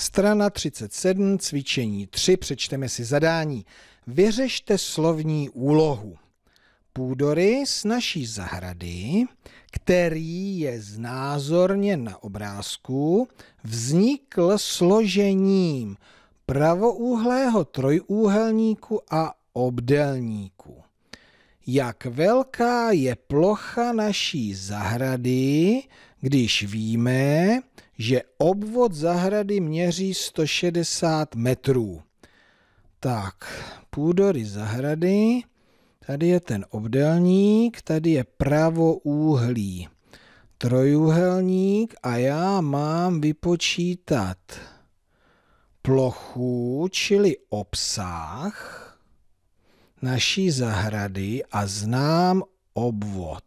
Strana 37, cvičení 3, přečteme si zadání. Vyřešte slovní úlohu. Půdory z naší zahrady, který je znázorněn na obrázku, vznikl složením pravoúhlého trojúhelníku a obdelníku. Jak velká je plocha naší zahrady, když víme, že obvod zahrady měří 160 metrů. Tak, půdory zahrady, tady je ten obdelník, tady je pravoúhlý trojúhelník a já mám vypočítat plochu, čili obsah naší zahrady a znám obvod.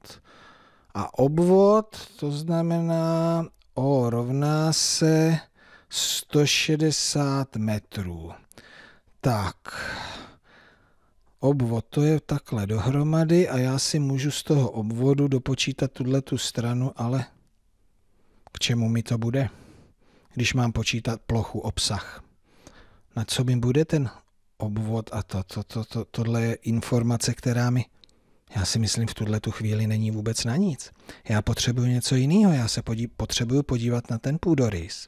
A obvod to znamená O rovná se 160 metrů. Tak, obvod to je takhle dohromady a já si můžu z toho obvodu dopočítat tuhle tu stranu, ale k čemu mi to bude, když mám počítat plochu, obsah? Na co mi bude ten obvod a to, to, to, to, tohle je informace, která mi já si myslím, v tuhle tu chvíli není vůbec na nic. Já potřebuju něco jiného, já se podí, potřebuju podívat na ten půdorys.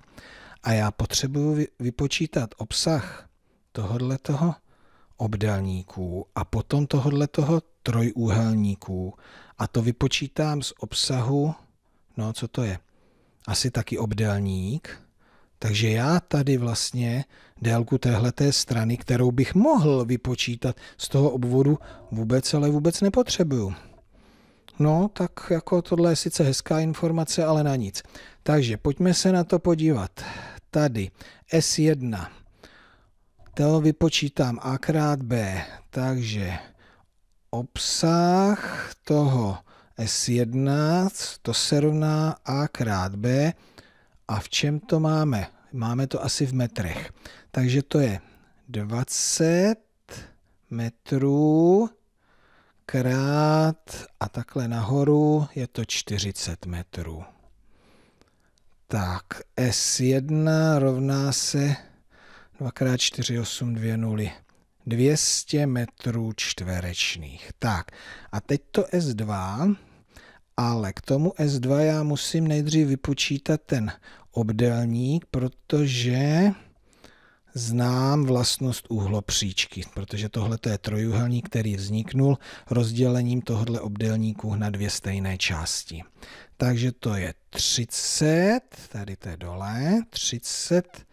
A já potřebuju vypočítat obsah tohodle toho obdelníku a potom tohodle toho trojúhelníku. A to vypočítám z obsahu, no co to je? Asi taky obdélník, takže já tady vlastně délku téhleté strany, kterou bych mohl vypočítat z toho obvodu, vůbec ale vůbec nepotřebuju. No, tak jako tohle je sice hezká informace, ale na nic. Takže pojďme se na to podívat. Tady S1. To vypočítám A krát B. Takže obsah toho S1, to se rovná A krát B. A v čem to máme? máme to asi v metrech. Takže to je 20 metrů krát a takhle nahoru je to 40 metrů. Tak, S1 rovná se 2x4, 8, 2 nuly. 200 metrů čtverečných. Tak, a teď to S2 ale k tomu S2 já musím nejdřív vypočítat ten obdelník, protože znám vlastnost uhlopříčky, protože tohle je trojuhelník, který vzniknul rozdělením tohle obdelníku na dvě stejné části. Takže to je 30, tady to je dole, 30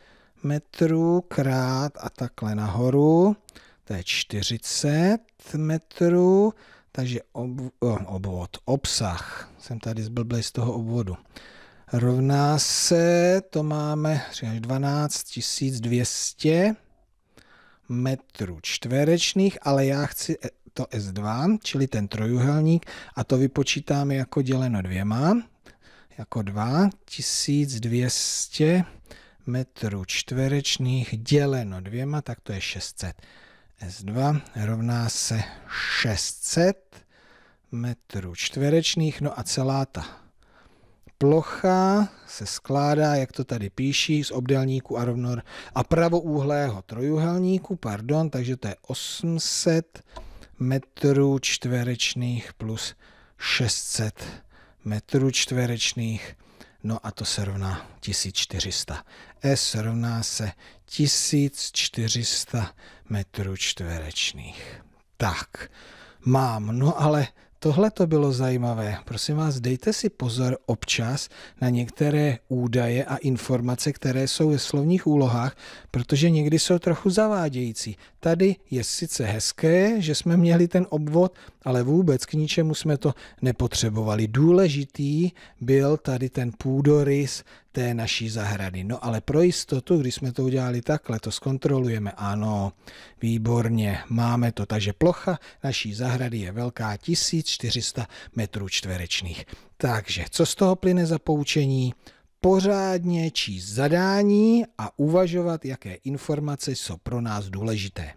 metrů krát a takhle nahoru, to je 40 metrů takže ob, eh, obvod, obsah, jsem tady zblblej z toho obvodu, rovná se, to máme 12 200 metrů čtverečných, ale já chci eh, to S2, čili ten trojuhelník, a to vypočítám jako děleno dvěma, jako 2, 200 metrů čtverečných děleno dvěma, tak to je 600. S2 rovná se 600 metrů čtverečných, no a celá ta plocha se skládá, jak to tady píší, z obdélníku a, rovnor a pravoúhlého trojuhelníku, pardon, takže to je 800 metrů čtverečných plus 600 metrů čtverečných No a to se rovná 1400. S rovná se 1400 metrů čtverečných. Tak, mám, no ale Tohle to bylo zajímavé. Prosím vás, dejte si pozor občas na některé údaje a informace, které jsou ve slovních úlohách, protože někdy jsou trochu zavádějící. Tady je sice hezké, že jsme měli ten obvod, ale vůbec k ničemu jsme to nepotřebovali. Důležitý byl tady ten půdorys té naší zahrady. No ale pro jistotu, když jsme to udělali takhle, to zkontrolujeme. Ano, výborně, máme to. Takže plocha naší zahrady je velká 1400 metrů čtverečných. Takže co z toho plyne za poučení? Pořádně číst zadání a uvažovat, jaké informace jsou pro nás důležité.